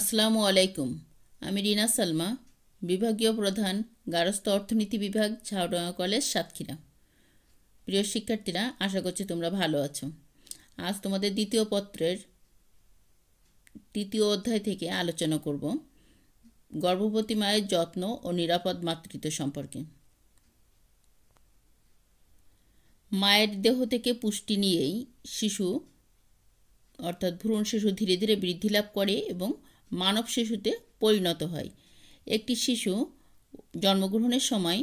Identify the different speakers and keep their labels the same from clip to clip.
Speaker 1: আসসালামু আলাইকুম আমি রিনা সালমা বিভাগীয় প্রধান গারস্থ অর্থনীতি বিভাগ ঝাউডাঙ্গা কলেজ সাতক্ষীরা প্রিয় শিক্ষার্থীরা আশা করছি তোমরা ভালো আছো আজ তোমাদের দ্বিতীয় পত্রের তৃতীয় অধ্যায় থেকে আলোচনা করব গর্ভবতী মায়ের যত্ন ও নিরাপদ মাতৃত্ব সম্পর্কে মায়ের দেহ থেকে পুষ্টি নিয়েই শিশু অর্থাৎ ভ্রূণ শিশু ধীরে ধীরে বৃদ্ধি লাভ করে এবং মানব শিশুতে পরিণত হয় একটি শিশু জন্মগ্রহণের সময়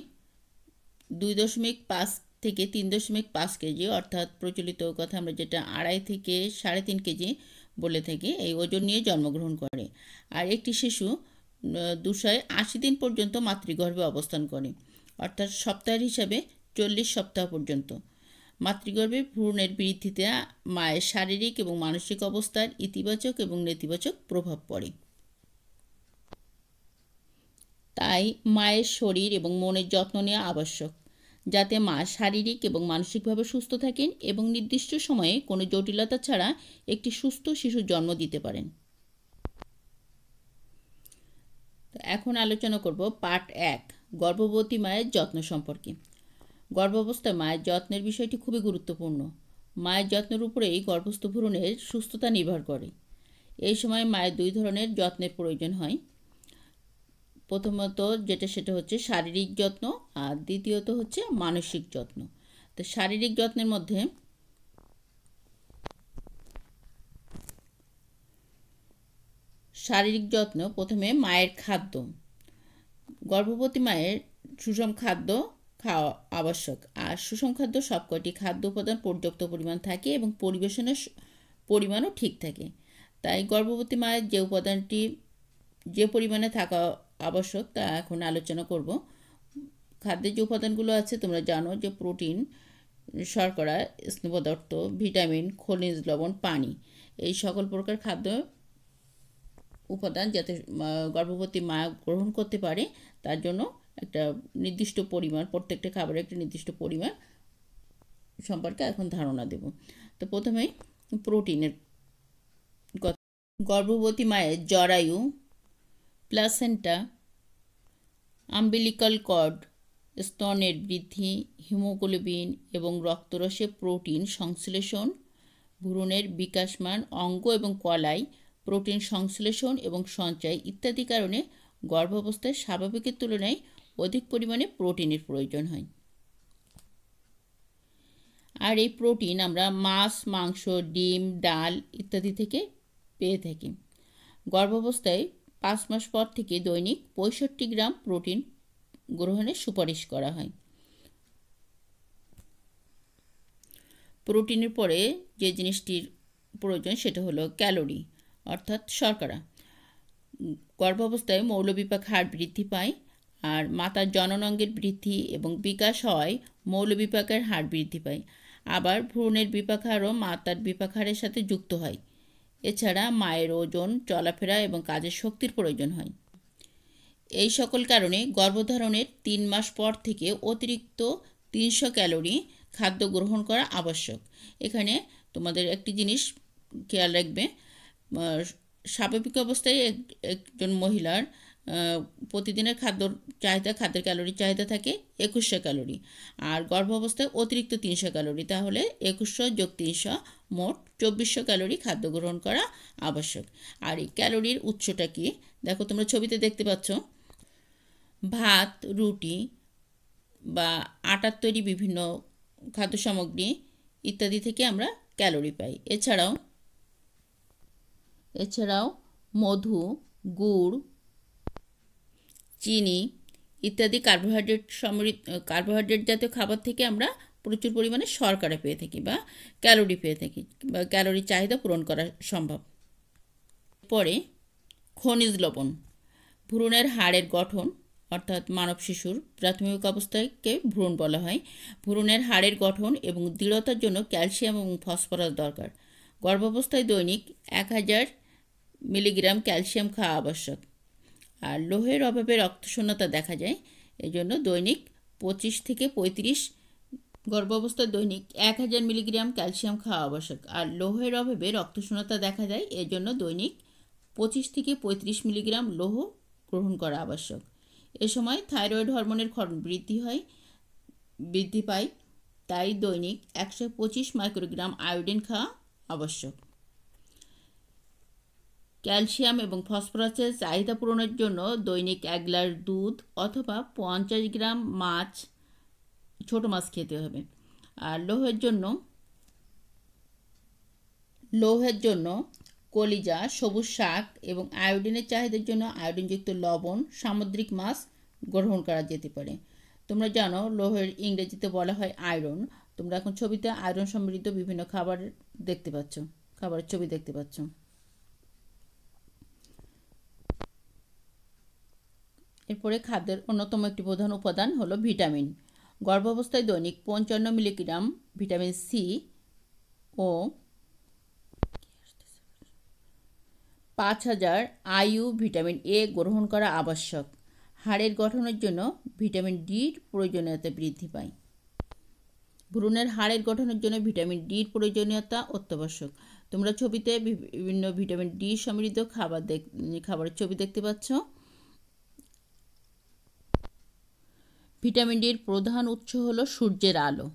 Speaker 1: দুই দশমিক পাঁচ থেকে তিন দশমিক পাঁচ কেজি অর্থাৎ প্রচলিত কথা আমরা যেটা আড়াই থেকে সাড়ে তিন কেজি বলে থাকি এই ওজন নিয়ে জন্মগ্রহণ করে আর একটি শিশু দুশায় আশি দিন পর্যন্ত মাতৃগর্ভে অবস্থান করে অর্থাৎ সপ্তাহের হিসাবে চল্লিশ সপ্তাহ পর্যন্ত মাতৃগর্ভে ভ্রূণের বৃদ্ধিতে মায়ের শারীরিক এবং মানসিক অবস্থার ইতিবাচক এবং নেতিবাচক প্রভাব পড়ে তাই মায়ের শরীর এবং মনের যত্ন নেওয়া আবশ্যক যাতে মা শারীরিক এবং মানসিকভাবে সুস্থ থাকেন এবং নির্দিষ্ট সময়ে কোনো জটিলতা ছাড়া একটি সুস্থ শিশু জন্ম দিতে পারেন এখন আলোচনা করব পার্ট এক গর্ভবতী মায়ের যত্ন সম্পর্কে গর্ভাবস্থায় মায়ের যত্নের বিষয়টি খুবই গুরুত্বপূর্ণ মায়ের যত্নের উপরেই গর্ভস্থ ভ্রূণের সুস্থতা নির্ভর করে এই সময় মায়ের দুই ধরনের যত্নের প্রয়োজন হয় প্রথমত যেটা সেটা হচ্ছে শারীরিক যত্ন আর দ্বিতীয়ত হচ্ছে মানসিক যত্ন তো শারীরিক যত্নের মধ্যে শারীরিক যত্ন প্রথমে মায়ের খাদ্য গর্ভবতী মায়ের সুষম খাদ্য খাওয়া আবশ্যক আর সুষম খাদ্য সবকটি খাদ্য উপাদান পর্যাপ্ত পরিমাণ থাকে এবং পরিবেশনের পরিমাণও ঠিক থাকে তাই গর্ভবতী মায়ের যে উপাদানটি যে পরিমাণে থাকা আবশ্যক তা এখন আলোচনা করব খাদ্যের যে উপাদানগুলো আছে তোমরা জানো যে প্রোটিন শর্করা স্নেহ ভিটামিন খনিজ লবণ পানি এই সকল প্রকার খাদ্য উপাদান যাতে গর্ভবতী মা গ্রহণ করতে পারে তার জন্য একটা নির্দিষ্ট পরিমাণ প্রত্যেকটা খাবারের একটা নির্দিষ্ট পরিমাণ সম্পর্কে এখন ধারণা দেব তো প্রথমে প্রোটিনের গর্ভবতী মায়ের জরায়ু প্লাসেন্টা আম্বিলিকাল কর্ড স্তনের বৃদ্ধি হিমোগ্লোবিন এবং রক্তরসে প্রোটিন সংশ্লেষণ ভ্রূণের বিকাশমান অঙ্গ এবং কলাই প্রোটিন সংশ্লেষণ এবং সঞ্চয় ইত্যাদি কারণে গর্ভাবস্থায় স্বাভাবিকের তুলনায় অধিক পরিমাণে প্রোটিনের প্রয়োজন হয় আর এই প্রোটিন আমরা মাছ মাংস ডিম ডাল ইত্যাদি থেকে পেয়ে থাকি গর্ভাবস্থায় পাঁচ মাস পর থেকে দৈনিক পঁয়ষট্টি গ্রাম প্রোটিন গ্রহণের সুপারিশ করা হয় প্রোটিনের পরে যে জিনিসটির প্রয়োজন সেটা হলো ক্যালোরি অর্থাৎ শর্করা গর্ভাবস্থায় মৌলবিপাক হার বৃদ্ধি পায় আর মাতার অঙ্গের বৃদ্ধি এবং বিকাশ হয় মৌলবিপাকের হার বৃদ্ধি পায় আবার ভ্রূণের বিপাক হারও মাতার বিপাক হারের সাথে যুক্ত হয় এছাড়া মায়ের ওজন চলাফেরা এবং কাজের শক্তির প্রয়োজন হয় এই সকল কারণে গর্ভধারণের তিন মাস পর থেকে অতিরিক্ত তিনশো ক্যালোরি খাদ্য গ্রহণ করা আবশ্যক এখানে তোমাদের একটি জিনিস খেয়াল রাখবে স্বাভাবিক অবস্থায় একজন মহিলার প্রতিদিনের খাদ্য চাহিদা খাদ্যের ক্যালোরি চাহিদা থাকে একুশশো ক্যালোরি আর গর্ভাবস্থায় অতিরিক্ত তিনশো ক্যালোরি তাহলে একুশশো যোগ তিনশো মোট চব্বিশশো ক্যালোরি খাদ্য গ্রহণ করা আবশ্যক আর এই ক্যালোরির উৎসটা কি দেখো তোমরা ছবিতে দেখতে পাচ্ছ ভাত রুটি বা আটার তৈরি বিভিন্ন খাদ্য সামগ্রী ইত্যাদি থেকে আমরা ক্যালোরি পাই এছাড়াও এছাড়াও মধু গুড় চিনি ইত্যাদি কার্বোহাইড্রেট সমৃদ্ধ কার্বোহাইড্রেট জাতীয় খাবার থেকে আমরা প্রচুর পরিমাণে শর্করা পেয়ে থাকি বা ক্যালোরি পেয়ে থাকি বা ক্যালোরি চাহিদা পূরণ করা সম্ভব পরে খনিজ লবণ ভ্রূণের হাড়ের গঠন অর্থাৎ মানব শিশুর প্রাথমিক অবস্থাকে ভ্রূণ বলা হয় ভ্রূণের হাড়ের গঠন এবং দৃঢ়তার জন্য ক্যালসিয়াম এবং ফসফরাস দরকার গর্ভাবস্থায় দৈনিক এক হাজার মিলিগ্রাম ক্যালসিয়াম খাওয়া আবশ্যক আর লোহের অভাবে রক্তশূন্যতা দেখা যায় এই জন্য দৈনিক পঁচিশ থেকে পঁয়ত্রিশ গর্ভাবস্থায় দৈনিক এক হাজার মিলিগ্রাম ক্যালসিয়াম খাওয়া আবশ্যক আর লোহের অভাবে রক্তশূন্যতা দেখা যায় এজন্য দৈনিক পঁচিশ থেকে পঁয়ত্রিশ মিলিগ্রাম লোহ গ্রহণ করা আবশ্যক এ সময় থাইরয়েড হরমোনের ক্ষরণ বৃদ্ধি হয় বৃদ্ধি পায় তাই দৈনিক একশো পঁচিশ মাইক্রোগ্রাম আয়োডিন খাওয়া আবশ্যক ক্যালসিয়াম এবং ফসফরাসের চাহিদা পূরণের জন্য দৈনিক এক গ্লাস দুধ অথবা পঞ্চাশ গ্রাম মাছ ছোট মাছ খেতে হবে আর লোহের জন্য লৌহের জন্য কলিজা সবুজ শাক এবং আয়োডিনের চাহিদার জন্য আয়োডিনযুক্ত লবণ সামুদ্রিক মাছ গ্রহণ করা যেতে পারে তোমরা জানো লৌহের ইংরেজিতে বলা হয় আয়রন তোমরা এখন ছবিতে আয়রন সমৃদ্ধ বিভিন্ন খাবার দেখতে পাচ্ছ খাবারের ছবি দেখতে পাচ্ছ এরপরে খাদ্যের অন্যতম একটি প্রধান উপাদান হলো ভিটামিন গর্ভাবস্থায় দৈনিক পঞ্চান্ন মিলিগ্রাম ভিটামিন সি ও পাঁচ হাজার আইউ ভিটামিন এ গ্রহণ করা আবশ্যক হাড়ের গঠনের জন্য ভিটামিন ডির প্রয়োজনীয়তা বৃদ্ধি পায় ভ্রূণের হাড়ের গঠনের জন্য ভিটামিন ডির প্রয়োজনীয়তা অত্যাবশ্যক তোমরা ছবিতে বিভিন্ন ভিটামিন ডি সমৃদ্ধ খাবার দেখ খাবারের ছবি দেখতে পাচ্ছ ভিটামিন ডির প্রধান উৎস হলো সূর্যের আলো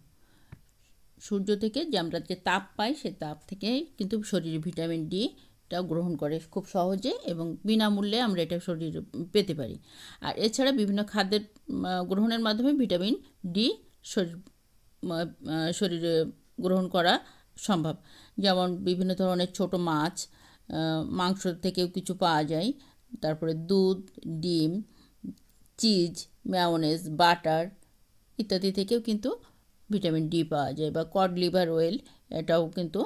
Speaker 1: সূর্য থেকে যে আমরা যে তাপ পাই সে তাপ থেকে কিন্তু শরীরে ভিটামিন ডিটা গ্রহণ করে খুব সহজে এবং বিনামূল্যে আমরা এটা শরীরে পেতে পারি আর এছাড়া বিভিন্ন খাদ্যের গ্রহণের মাধ্যমে ভিটামিন ডি শরীর শরীরে গ্রহণ করা সম্ভব যেমন বিভিন্ন ধরনের ছোট মাছ মাংস থেকেও কিছু পাওয়া যায় তারপরে দুধ ডিম চিজ ম্যাওনেজ বাটার ইত্যাদি থেকেও কিন্তু ভিটামিন ডি পাওয়া যায় বা কড লিভার অয়েল এটাও কিন্তু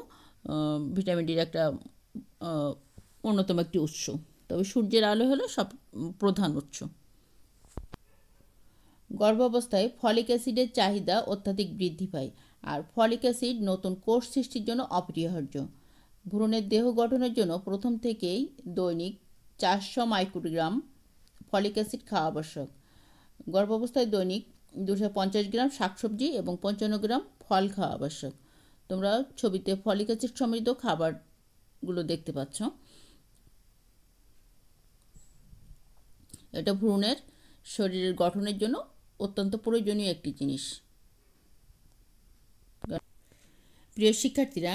Speaker 1: ভিটামিন ডির একটা অন্যতম একটি উৎস তবে সূর্যের আলো হলো সব প্রধান উৎস গর্ভাবস্থায় ফলিক অ্যাসিডের চাহিদা অত্যাধিক বৃদ্ধি পায় আর ফলিক অ্যাসিড নতুন কোষ সৃষ্টির জন্য অপরিহার্য ভ্রূণের দেহ গঠনের জন্য প্রথম থেকেই দৈনিক চারশো মাইক্রোগ্রাম ফলিক অ্যাসিড খাওয়া আবশ্যক গর্ভাবস্থায় দৈনিক দুশো পঞ্চাশ গ্রাম শাকসবজি এবং পঞ্চান্ন গ্রাম ফল খাওয়া আবশ্যক তোমরা ছবিতে ফলিক অ্যাসিড সমৃদ্ধ খাবারগুলো দেখতে পাচ্ছ এটা ভ্রূণের শরীরের গঠনের জন্য অত্যন্ত প্রয়োজনীয় একটি জিনিস প্রিয় শিক্ষার্থীরা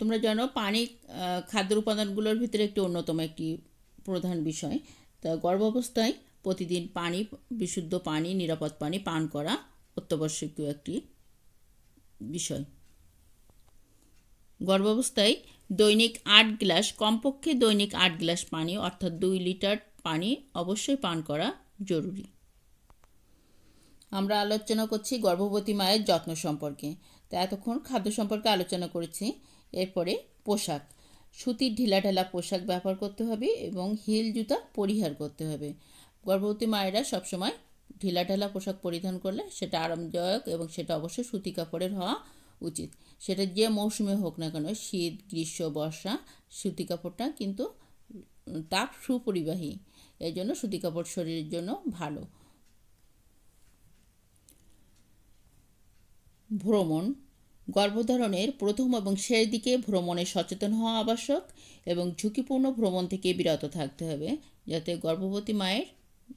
Speaker 1: তোমরা জানো পানি খাদ্য উপাদানগুলোর ভিতরে একটি অন্যতম একটি প্রধান বিষয় তা গর্ভাবস্থায় প্রতিদিন পানি বিশুদ্ধ পানি নিরাপদ পানি পান করা অত্যাবশ্যকীয় একটি বিষয় গর্ভাবস্থায় দৈনিক আট গ্লাস কমপক্ষে দৈনিক আট গ্লাস পানি অর্থাৎ দুই লিটার পানি অবশ্যই পান করা জরুরি আমরা আলোচনা করছি গর্ভবতী মায়ের যত্ন সম্পর্কে তা এতক্ষণ খাদ্য সম্পর্কে আলোচনা করেছি এরপরে পোশাক সুতির ঢিলাঢালা পোশাক ব্যবহার করতে হবে এবং হিল জুতা পরিহার করতে হবে গর্ভবতী মায়েরা সবসময় ঢিলাঢালা পোশাক পরিধান করলে সেটা আরামদায়ক এবং সেটা অবশ্যই সুতি কাপড়ের হওয়া উচিত সেটা যে মৌসুমে হোক না কেন শীত গ্রীষ্ম বর্ষা সুতি কাপড়টা কিন্তু তাপ সুপরিবাহী এই জন্য সুতি কাপড় শরীরের জন্য ভালো ভ্রমণ গর্ভধারণের প্রথম এবং শেষ দিকে ভ্রমণে সচেতন হওয়া আবশ্যক এবং ঝুঁকিপূর্ণ ভ্রমণ থেকে বিরত থাকতে হবে যাতে গর্ভবতী মায়ের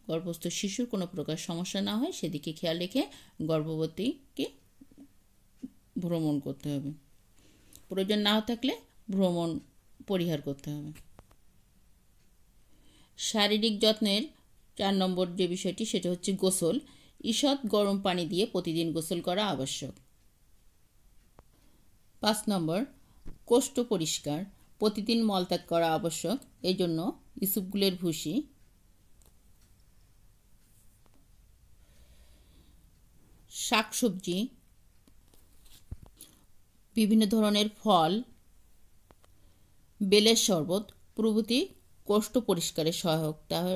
Speaker 1: গর্ভস্থ শিশুর কোনো প্রকার সমস্যা না হয় সেদিকে খেয়াল রেখে গর্ভবতীকে ভ্রমণ করতে হবে প্রয়োজন না থাকলে ভ্রমণ পরিহার করতে হবে শারীরিক যত্নের চার নম্বর যে বিষয়টি সেটা হচ্ছে গোসল ঈষৎ গরম পানি দিয়ে প্রতিদিন গোসল করা আবশ্যক পাঁচ নম্বর কোষ্ঠ পরিষ্কার প্রতিদিন মলত্যাগ করা আবশ্যক এই জন্য ইসুপগুলের ভুসি শাকসবজি বিভিন্ন ধরনের ফল বেলের শরবত প্রভৃতি কোষ্ঠ পরিষ্কারে সহায়ক তাহলে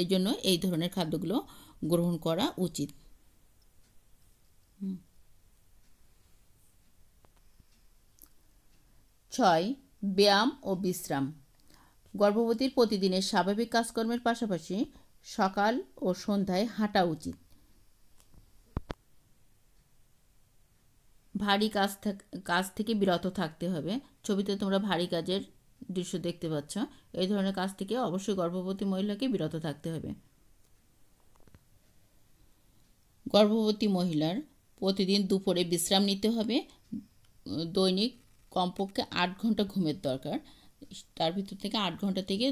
Speaker 1: এই জন্য এই ধরনের খাদ্যগুলো গ্রহণ করা উচিত হুম ছয় ব্যায়াম ও বিশ্রাম গর্ভবতীর প্রতিদিনের স্বাভাবিক কাজকর্মের পাশাপাশি সকাল ও সন্ধ্যায় হাঁটা উচিত ভারী কাজ কাজ থেকে বিরত থাকতে হবে ছবিতে তোমরা ভারী কাজের দৃশ্য দেখতে পাচ্ছ এই ধরনের কাজ থেকে অবশ্যই গর্ভবতী মহিলাকে বিরত থাকতে হবে গর্ভবতী মহিলার প্রতিদিন দুপুরে বিশ্রাম নিতে হবে দৈনিক কমপক্ষে আট ঘন্টা ঘুমের দরকার তার ভিতর থেকে আট ঘন্টা থেকে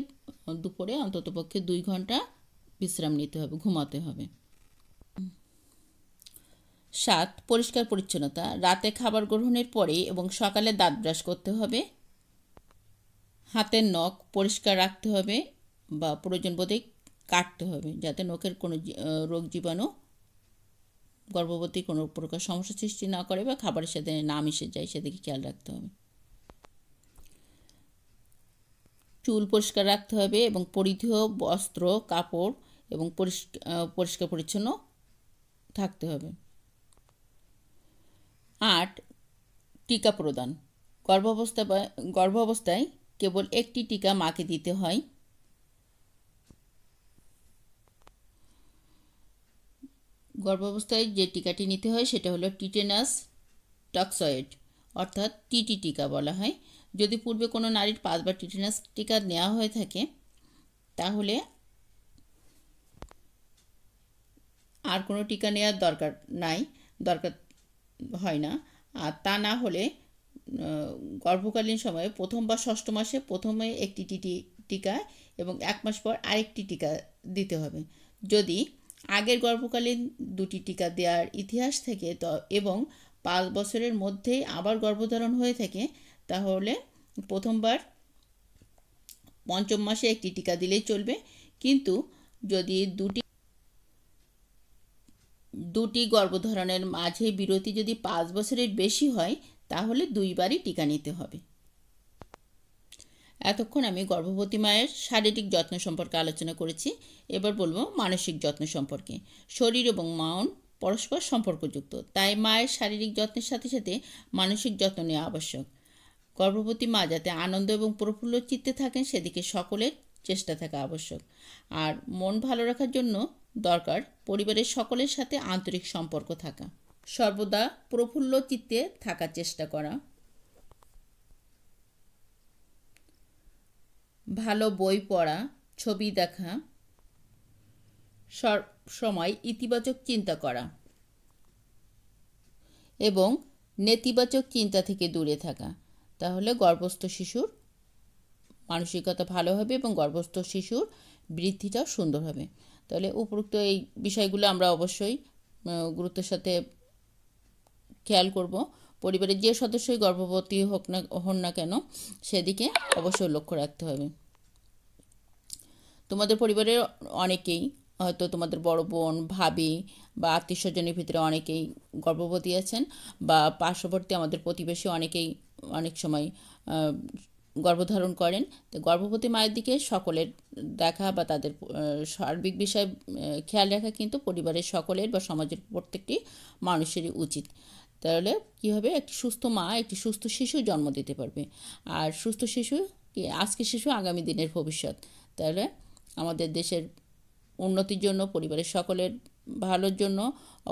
Speaker 1: দুপুরে অন্ততপক্ষে দুই ঘন্টা বিশ্রাম নিতে হবে ঘুমাতে হবে সাত পরিষ্কার পরিচ্ছন্নতা রাতে খাবার গ্রহণের পরে এবং সকালে দাঁত ব্রাশ করতে হবে হাতের নখ পরিষ্কার রাখতে হবে বা প্রয়োজন বোধে কাটতে হবে যাতে নখের কোনো রোগ জীবাণু গর্ভবতী কোনো প্রকার সমস্যা সৃষ্টি না করে বা খাবারের সাথে না মিশে যায় সেদিকে খেয়াল রাখতে হবে চুল পরিষ্কার রাখতে হবে এবং পরিধেয় বস্ত্র কাপড় এবং পরিষ্কার পরিচ্ছন্ন থাকতে হবে আট টিকা প্রদান গর্ভাবস্থা বা গর্ভাবস্থায় কেবল একটি টিকা মাকে দিতে হয় গর্ভাবস্থায় যে টিকাটি নিতে হয় সেটা হলো টিটেনাস টক্সয়েড অর্থাৎ টিটি টিকা বলা হয় যদি পূর্বে কোনো নারীর পাঁচ বা টিটেনাস টিকা নেওয়া হয়ে থাকে তাহলে আর কোনো টিকা নেওয়ার দরকার নাই দরকার হয় না আর তা না হলে গর্ভকালীন সময়ে প্রথম বা ষষ্ঠ মাসে প্রথমে একটি টিটি টিকা এবং এক মাস পর আরেকটি টিকা দিতে হবে যদি আগের গর্ভকালীন দুটি টিকা দেওয়ার ইতিহাস থেকে এবং পাঁচ বছরের মধ্যেই আবার গর্ভধারণ হয়ে থাকে তাহলে প্রথমবার পঞ্চম মাসে একটি টিকা দিলেই চলবে কিন্তু যদি দুটি দুটি গর্ভধারণের মাঝে বিরতি যদি পাঁচ বছরের বেশি হয় তাহলে দুইবারই টিকা নিতে হবে এতক্ষণ আমি গর্ভবতী মায়ের শারীরিক যত্ন সম্পর্কে আলোচনা করেছি এবার বলবো মানসিক যত্ন সম্পর্কে শরীর এবং মন পরস্পর সম্পর্কযুক্ত তাই মায়ের শারীরিক যত্নের সাথে সাথে মানসিক যত্ন নেওয়া আবশ্যক গর্ভবতী মা যাতে আনন্দ এবং প্রফুল্ল চিত্তে থাকেন সেদিকে সকলের চেষ্টা থাকা আবশ্যক আর মন ভালো রাখার জন্য দরকার পরিবারের সকলের সাথে আন্তরিক সম্পর্ক থাকা সর্বদা প্রফুল্ল চিত্তে থাকার চেষ্টা করা ভালো বই পড়া ছবি দেখা সব সময় ইতিবাচক চিন্তা করা এবং নেতিবাচক চিন্তা থেকে দূরে থাকা তাহলে গর্ভস্থ শিশুর মানসিকতা ভালো হবে এবং গর্ভস্থ শিশুর বৃদ্ধিটাও সুন্দর হবে তাহলে উপরোক্ত এই বিষয়গুলো আমরা অবশ্যই গুরুত্বের সাথে খেয়াল করব পরিবারের যে সদস্যই গর্ভবতী হোক না হন না কেন সেদিকে অবশ্যই লক্ষ্য রাখতে হবে তোমাদের পরিবারের অনেকেই হয়তো তোমাদের বড় বোন ভাবি বা আত্মীয় স্বজনের ভিতরে অনেকেই গর্ভবতী আছেন বা পার্শ্ববর্তী আমাদের প্রতিবেশী অনেকেই অনেক সময় গর্ভধারণ করেন তো গর্ভবতী মায়ের দিকে সকলের দেখা বা তাদের সার্বিক বিষয়ে খেয়াল রাখা কিন্তু পরিবারের সকলের বা সমাজের প্রত্যেকটি মানুষেরই উচিত তাহলে কী হবে একটি সুস্থ মা একটি সুস্থ শিশু জন্ম দিতে পারবে আর সুস্থ শিশু আজকে শিশু আগামী দিনের ভবিষ্যৎ তাহলে আমাদের দেশের উন্নতির জন্য পরিবারের সকলের ভালোর জন্য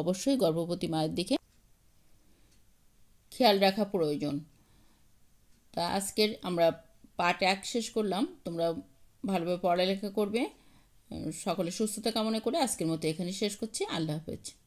Speaker 1: অবশ্যই গর্ভবতী মায়ের দিকে খেয়াল রাখা প্রয়োজন তা আজকের আমরা পাঠ এক শেষ করলাম তোমরা ভালোভাবে পড়ালেখা করবে সকলে সুস্থতা কামনা করে আজকের মতো এখানে শেষ করছি আল্লাহ হাফেজ